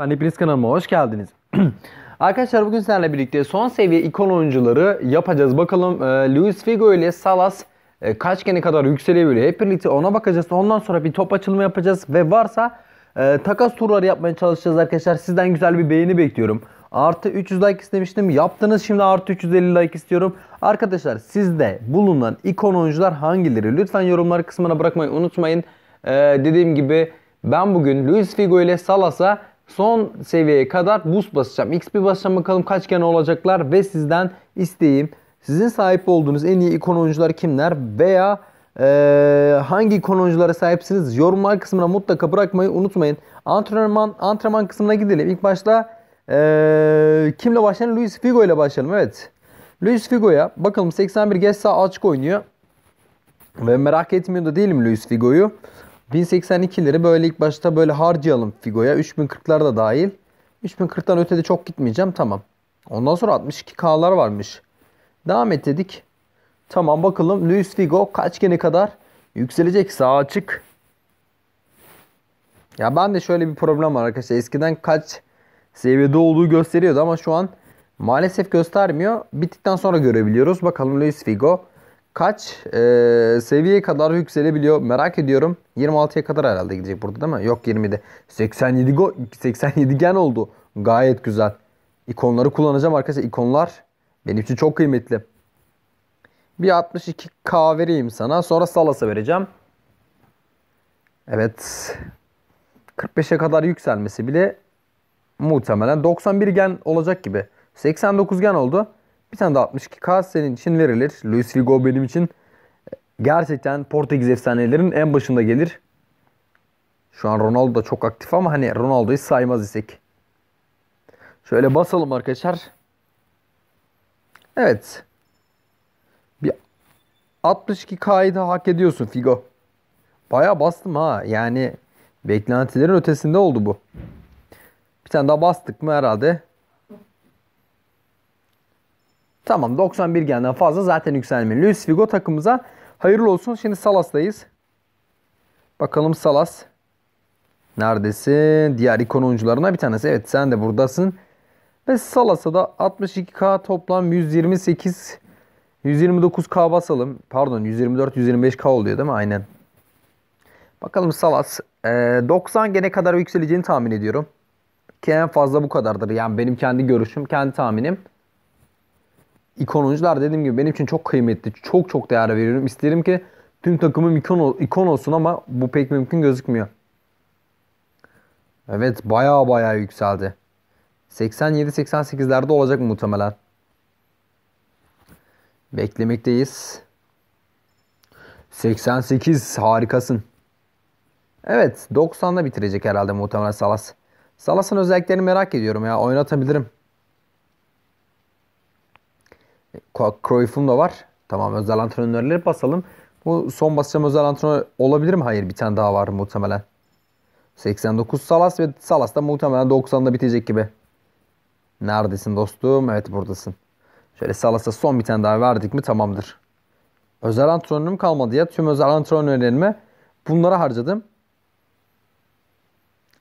Ben Hepiniz kanalıma hoş geldiniz. Arkadaşlar bugün sizlerle birlikte son seviye ikon oyuncuları yapacağız. Bakalım e, Luis Figo ile Salas e, kaç gene kadar yükselebiliyor. Hep birlikte ona bakacağız. Ondan sonra bir top açılımı yapacağız ve varsa e, takas turları yapmaya çalışacağız arkadaşlar. Sizden güzel bir beğeni bekliyorum. Artı 300 like istemiştim. Yaptınız şimdi artı 350 like istiyorum. Arkadaşlar sizde bulunan ikon oyuncular hangileri? Lütfen yorumlar kısmına bırakmayı unutmayın. E, dediğim gibi ben bugün Luis Figo ile Salas'a Son seviyeye kadar boost basacağım. XP basacağım bakalım kaç kere olacaklar ve sizden isteğim sizin sahip olduğunuz en iyi ikon oyuncular kimler veya ee, hangi ikon oyunculara sahipsiniz? Yorumlar kısmına mutlaka bırakmayı unutmayın. Antrenman antrenman kısmına gidelim. İlk başta ee, kimle başlayalım? Luis Figo ile başlayalım. Evet. Luis Figo'ya bakalım 81 geç sağ açık oynuyor. Ve merak etmiyor da değilim Luis Figo'yu. 1082 lira böyle ilk başta böyle harcayalım Figo'ya. 3040'lar da dahil. 3040'tan ötede çok gitmeyeceğim tamam. Ondan sonra 62K'lar varmış. Devam et dedik. Tamam bakalım Luis Figo kaç gene kadar yükselecek sağ açık. Ya ben de şöyle bir problem var arkadaşlar. Eskiden kaç seviyede olduğu gösteriyordu ama şu an maalesef göstermiyor. Bittikten sonra görebiliyoruz. Bakalım Luis Figo kaç e, seviyeye kadar yükselebiliyor merak ediyorum. 26'ya kadar herhalde gidecek burada değil mi? Yok 20'de. 87 go 87 gen oldu. Gayet güzel. İkonları kullanacağım arkadaşlar. İkonlar benim için çok kıymetli. Bir 62K vereyim sana. Sonra Salas'a vereceğim. Evet. 45'e kadar yükselmesi bile muhtemelen 91 gen olacak gibi. 89 gen oldu. Bir tane de 62K senin için verilir. Luis Figo benim için gerçekten Portekiz efsanelerinin en başında gelir. Şu an Ronaldo da çok aktif ama hani Ronaldo'yu saymaz isek. Şöyle basalım arkadaşlar. Evet. Bir 62K'yı da hak ediyorsun Figo. Baya bastım ha. Yani beklentilerin ötesinde oldu bu. Bir tane daha bastık mı herhalde Tamam 91 genden fazla zaten yükselme. Luis Figo takımıza hayırlı olsun. Şimdi Salas'tayız. Bakalım Salas. Neredesin? Diğer ikon oyuncularına bir tanesi. Evet sen de buradasın. Ve Salas'a da 62K toplam 128 129K basalım. Pardon 124-125K oluyor değil mi? Aynen. Bakalım Salas. 90 e, gene kadar yükseleceğini tahmin ediyorum. Ki en fazla bu kadardır. Yani benim kendi görüşüm, kendi tahminim ikon oyuncular dediğim gibi benim için çok kıymetli. Çok çok değer veriyorum. İsterim ki tüm takımım ikon, ikon olsun ama bu pek mümkün gözükmüyor. Evet baya baya yükseldi. 87-88'lerde olacak muhtemelen. Beklemekteyiz. 88 harikasın. Evet 90'da bitirecek herhalde muhtemelen Salas. Salas'ın özelliklerini merak ediyorum ya oynatabilirim. Cruyff'un da var. Tamam özel antrenörleri basalım. Bu son basacağım özel antrenör olabilir mi? Hayır bir tane daha var muhtemelen. 89 Salas ve Salas da muhtemelen 90'da bitecek gibi. Neredesin dostum? Evet buradasın. Şöyle Salas'a son bir tane daha verdik mi tamamdır. Özel antrenörüm kalmadı ya. Tüm özel antrenörlerimi bunlara harcadım.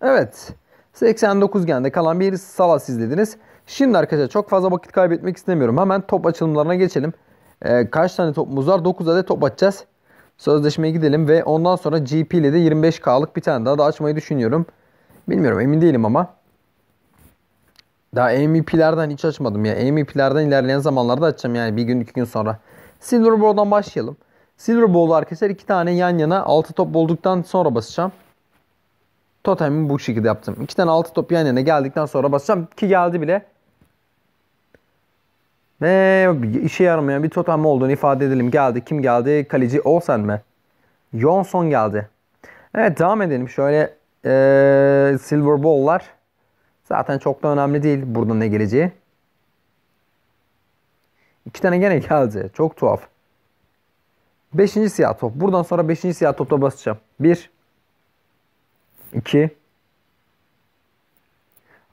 Evet. 89 gende kalan bir Salas izlediniz. Şimdi arkadaşlar çok fazla vakit kaybetmek istemiyorum. Hemen top açılımlarına geçelim. Ee, kaç tane topumuz var? 9 adet top açacağız. Sözleşmeye gidelim ve ondan sonra GP ile de 25K'lık bir tane daha da açmayı düşünüyorum. Bilmiyorum emin değilim ama. Daha MVP'lerden hiç açmadım ya. MVP'lerden ilerleyen zamanlarda açacağım yani bir gün iki gün sonra. Silver Ball'dan başlayalım. Silver Ball'da arkadaşlar iki tane yan yana 6 top bulduktan sonra basacağım. Totemimi bu şekilde yaptım. İki tane 6 top yan yana geldikten sonra basacağım ki geldi bile. Ne işe yaramayan bir totem olduğunu ifade edelim. Geldi. Kim geldi? Kaleci Olsen mi? Johnson geldi. Evet devam edelim. Şöyle ee, Silver Ball'lar zaten çok da önemli değil burada ne geleceği. İki tane gene geldi. Çok tuhaf. Beşinci siyah top. Buradan sonra beşinci siyah topla basacağım. Bir. iki.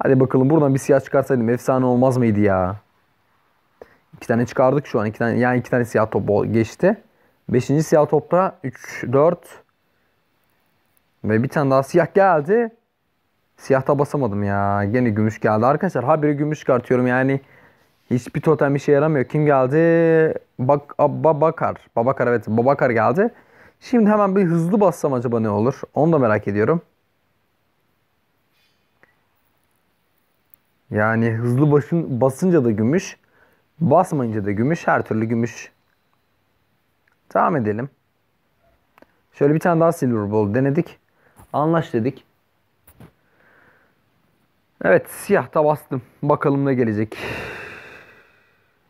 Hadi bakalım buradan bir siyah çıkarsaydım efsane olmaz mıydı ya? İki tane çıkardık şu an. İki tane, yani iki tane siyah top geçti. Beşinci siyah topta 3, 4 ve bir tane daha siyah geldi. Siyahta basamadım ya. Gene gümüş geldi. Arkadaşlar haberi gümüş çıkartıyorum yani. Hiçbir totem işe yaramıyor. Kim geldi? Bak Babakar. Babakar evet. Babakar geldi. Şimdi hemen bir hızlı bassam acaba ne olur? Onu da merak ediyorum. Yani hızlı basın basınca da gümüş. Basmayınca da gümüş her türlü gümüş. Devam edelim. Şöyle bir tane daha silver ball denedik. Anlaş dedik. Evet siyah da bastım. Bakalım ne gelecek.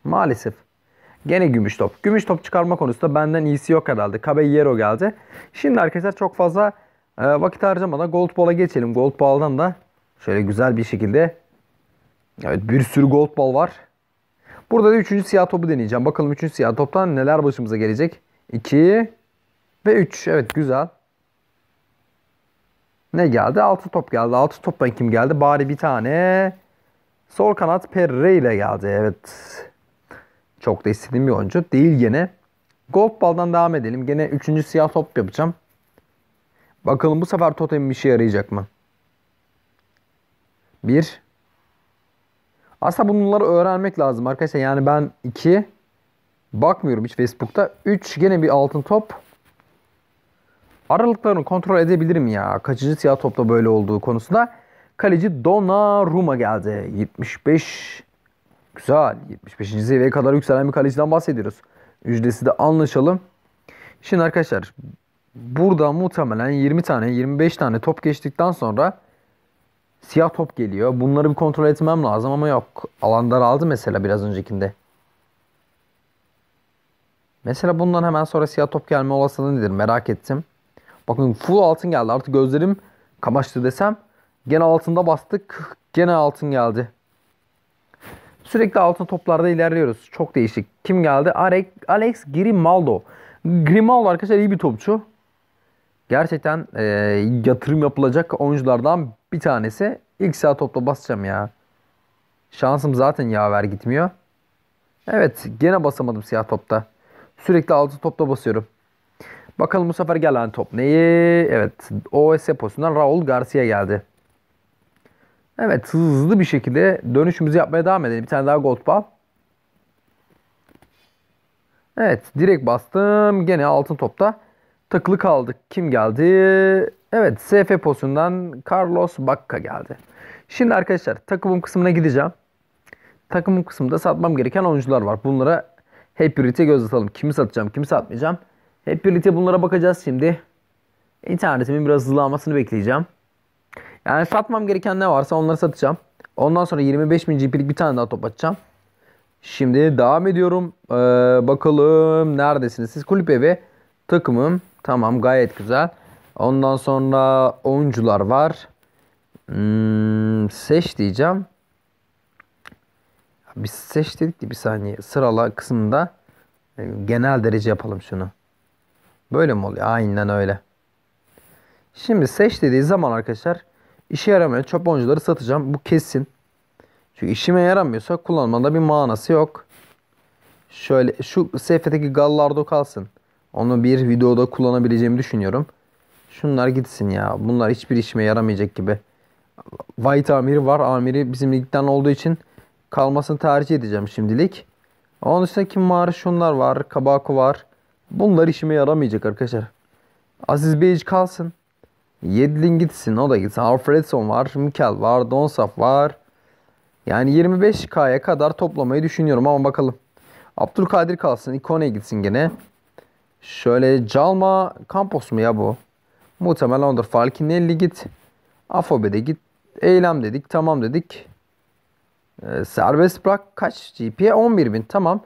Maalesef. Gene gümüş top. Gümüş top çıkarma konusunda benden iyisi yok herhalde. Caballero geldi. Şimdi arkadaşlar çok fazla e, vakit harcamadan Gold Ball'a geçelim. Gold Ball'dan da şöyle güzel bir şekilde Evet bir sürü Gold Ball var. Burada da 3. siyah topu deneyeceğim. Bakalım 3. siyah toptan neler başımıza gelecek. 2 ve 3. Evet güzel. Ne geldi? 6 top geldi. 6 toptan kim geldi? Bari bir tane. Sol kanat Perre ile geldi. Evet. Çok da istediğim bir oyuncu. Değil gene. Golf baldan devam edelim. Gene 3. siyah top yapacağım. Bakalım bu sefer totem bir yarayacak mı? 1 aslında bunları öğrenmek lazım arkadaşlar. Yani ben 2 bakmıyorum hiç Facebook'ta. 3 gene bir altın top. Aralıklarını kontrol edebilirim ya. Kaçıcı siyah topla böyle olduğu konusunda. Kaleci Donnarumma geldi. 75. Güzel. 75. seviyeye kadar yükselen bir kaleciden bahsediyoruz. Ücresi de anlaşalım. Şimdi arkadaşlar burada muhtemelen 20 tane 25 tane top geçtikten sonra Siyah top geliyor. Bunları bir kontrol etmem lazım ama yok. Alan daraldı mesela biraz öncekinde. Mesela bundan hemen sonra siyah top gelme olasılığı nedir merak ettim. Bakın full altın geldi. Artık gözlerim kamaştı desem. Gene altında bastık. Gene altın geldi. Sürekli altın toplarda ilerliyoruz. Çok değişik. Kim geldi? Alex, Alex Grimaldo. Grimaldo arkadaşlar iyi bir topçu. Gerçekten e, yatırım yapılacak oyunculardan bir tanesi ilk sağ topla basacağım ya. Şansım zaten yaver gitmiyor. Evet gene basamadım siyah topta. Sürekli altı topla basıyorum. Bakalım bu sefer gelen top neyi? Evet OS posundan Raul Garcia geldi. Evet hızlı bir şekilde dönüşümüzü yapmaya devam edelim. Bir tane daha gold ball. Evet direkt bastım. Gene altın topta takılı kaldık. Kim geldi? Evet SF posundan Carlos Bakka geldi. Şimdi arkadaşlar takımım kısmına gideceğim. Takımım kısmında satmam gereken oyuncular var. Bunlara hep birlikte göz atalım. Kimi satacağım kimi satmayacağım. Hep birlikte bunlara bakacağız şimdi. İnternetimin biraz hızlanmasını bekleyeceğim. Yani satmam gereken ne varsa onları satacağım. Ondan sonra 25 bin GP'lik bir tane daha top atacağım. Şimdi devam ediyorum. Ee, bakalım neredesiniz siz? Kulüp evi takımım. Tamam gayet güzel. Ondan sonra oyuncular var. Hmm, seç diyeceğim. Biz seç dedik de bir saniye. Sırala kısmında e, genel derece yapalım şunu. Böyle mi oluyor? Aynen öyle. Şimdi seç dediği zaman arkadaşlar işe yaramayan çöp oyuncuları satacağım. Bu kesin. Çünkü işime yaramıyorsa kullanmada bir manası yok. Şöyle şu seyfeteki Gallardo kalsın. Onu bir videoda kullanabileceğimi düşünüyorum. Şunlar gitsin ya. Bunlar hiçbir işime yaramayacak gibi. White amiri var. Amiri bizim ligden olduğu için kalmasını tercih edeceğim şimdilik. Onun dışında kim var? Şunlar var. Kabaku var. Bunlar işime yaramayacak arkadaşlar. Aziz Beyc kalsın. Yedlin gitsin. O da gitsin. Alfredson var. Mikel var. Donsaf var. Yani 25K'ya kadar toplamayı düşünüyorum ama bakalım. Abdülkadir kalsın. İkone'ye gitsin gene. Şöyle Calma Campos mu ya bu? Muhtemelen odur. Falkinelli git. Afobe'de git. Eylem dedik. Tamam dedik. Ee, serbest bırak. Kaç? GP'ye 11 bin. Tamam.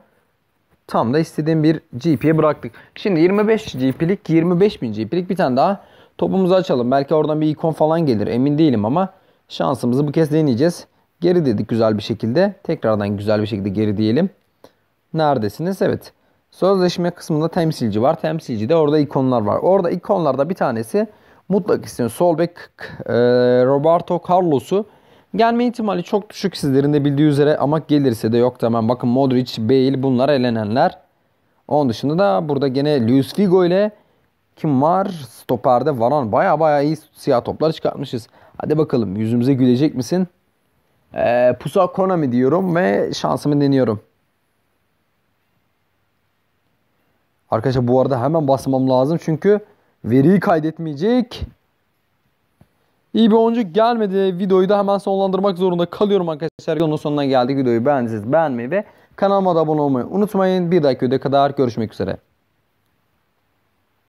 Tam da istediğim bir GP'ye bıraktık. Şimdi 25 GP'lik 25 bin GP'lik bir tane daha topumuzu açalım. Belki oradan bir ikon falan gelir. Emin değilim ama şansımızı bu kez deneyeceğiz. Geri dedik güzel bir şekilde. Tekrardan güzel bir şekilde geri diyelim. Neredesiniz? Evet. Sözleşme kısmında temsilci var. Temsilci de orada ikonlar var. Orada ikonlarda bir tanesi mutlak isim sol bek e, Roberto Carlos'u gelme ihtimali çok düşük sizlerin de bildiği üzere ama gelirse de yok tamam. Bakın Modric, Bale bunlar elenenler. Onun dışında da burada gene Luis Figo ile kim var? Stoperde Varan. Baya baya iyi siyah toplar çıkartmışız. Hadi bakalım yüzümüze gülecek misin? Ee, Pusa Konami diyorum ve şansımı deniyorum. Arkadaşlar bu arada hemen basmam lazım çünkü veriyi kaydetmeyecek. İyi bir oyuncu gelmedi. Videoyu da hemen sonlandırmak zorunda kalıyorum arkadaşlar. Videonun sonuna geldik. Videoyu beğendiniz beğenmeyi ve kanalıma da abone olmayı unutmayın. Bir dahaki videoya kadar görüşmek üzere.